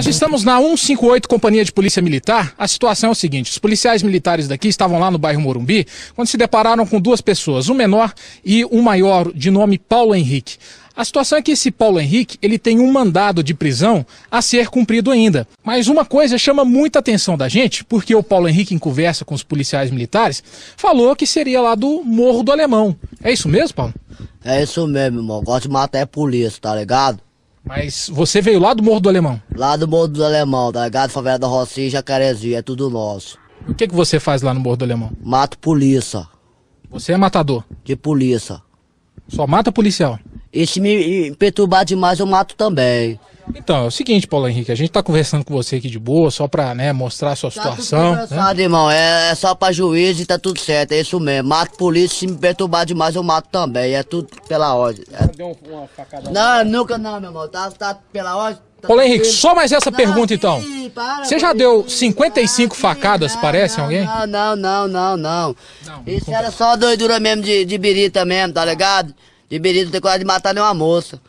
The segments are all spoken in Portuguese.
Nós estamos na 158 Companhia de Polícia Militar. A situação é o seguinte: os policiais militares daqui estavam lá no bairro Morumbi quando se depararam com duas pessoas, um menor e um maior, de nome Paulo Henrique. A situação é que esse Paulo Henrique, ele tem um mandado de prisão a ser cumprido ainda. Mas uma coisa chama muita atenção da gente, porque o Paulo Henrique, em conversa com os policiais militares, falou que seria lá do Morro do Alemão. É isso mesmo, Paulo? É isso mesmo, irmão. Gosto de matar a é polícia, tá ligado? Mas você veio lá do Morro do Alemão? Lá do Morro do Alemão, da Gado Favela da Rocinha e Jacarezinho, é tudo nosso. O que, que você faz lá no Morro do Alemão? Mato polícia. Você é matador? De polícia. Só mata policial? E se me perturbar demais, eu mato também. Então, é o seguinte, Paulo Henrique, a gente tá conversando com você aqui de boa, só pra né, mostrar a sua tá situação. Tudo né? irmão, é, é, só pra juiz e tá tudo certo, é isso mesmo. Mato polícia, se me perturbar demais, eu mato também. É tudo pela ordem. É... Deu uma facada não, nunca não, meu irmão. Tá, tá pela ordem. Tá Paulo Henrique, tranquilo. só mais essa não, pergunta então. Para, você já deu 55 ah, facadas, não, parece, não, alguém? Não, não, não, não, não. Isso era só doidura mesmo de, de birita mesmo, tá ligado? De birita, não tem coragem de matar nenhuma moça.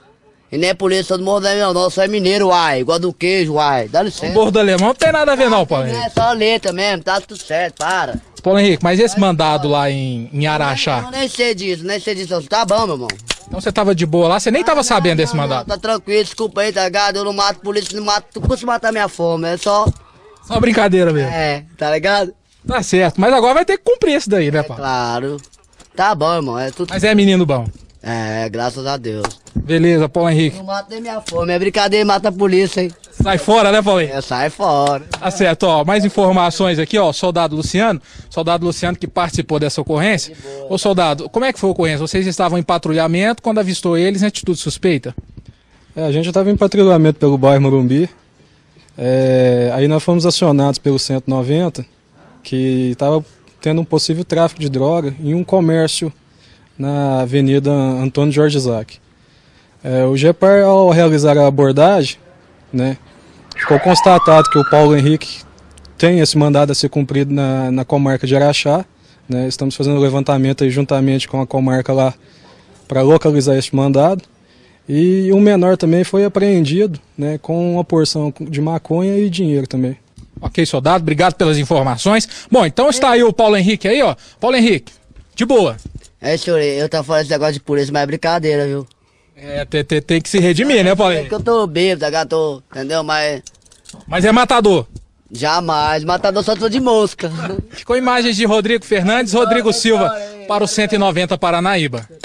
E nem é polícia do Morro Alemão, não, só é mineiro, uai. Igual do queijo, uai. Dá licença. O Morro do Alemão não tem nada a ver, não, Paulo é Henrique. É só letra mesmo, tá tudo certo, para. Paulo Henrique, mas esse mandado lá em, em Araxá. Eu nem sei disso, nem sei disso. Tá bom, meu irmão. Então você tava de boa lá, você nem tava ah, sabendo não, desse mandado. Não, tá tranquilo, desculpa aí, tá ligado? Eu não mato polícia, não mato, tu custa matar minha fome, é só. Só brincadeira mesmo. É, tá ligado? Tá certo, mas agora vai ter que cumprir isso daí, né, é, Claro. Tá bom, irmão. É tudo... Mas é menino bom. É, graças a Deus. Beleza, Paulo Henrique. Não mata nem minha fome, é brincadeira, mata a polícia, hein? Sai fora, né, Paulinho? É, sai fora. Tá certo, ó. Mais informações aqui, ó. Soldado Luciano. Soldado Luciano que participou dessa ocorrência. boa, Ô, soldado, como é que foi a ocorrência? Vocês estavam em patrulhamento quando avistou eles em atitude suspeita? É, a gente estava em patrulhamento pelo bairro Morumbi. É, aí nós fomos acionados pelo 190, que estava tendo um possível tráfico de droga em um comércio na Avenida Antônio Jorge Isaac. É, o GEPAR, ao realizar a abordagem, né, ficou constatado que o Paulo Henrique tem esse mandado a ser cumprido na, na comarca de Araxá. Né, estamos fazendo um levantamento aí juntamente com a comarca lá para localizar este mandado. E um menor também foi apreendido né, com uma porção de maconha e dinheiro também. Ok, soldado, obrigado pelas informações. Bom, então está aí o Paulo Henrique aí, ó. Paulo Henrique, de boa. É, senhor, eu tava falando esse negócio de polícia, mas é brincadeira, viu? É, tem, tem, tem que se redimir, né, Paulinho? É que eu tô bêbado, tô, entendeu? Mas. Mas é matador. Jamais, matador só tô de mosca. Ficou imagens de Rodrigo Fernandes, Rodrigo é Silva para o 190 Paranaíba.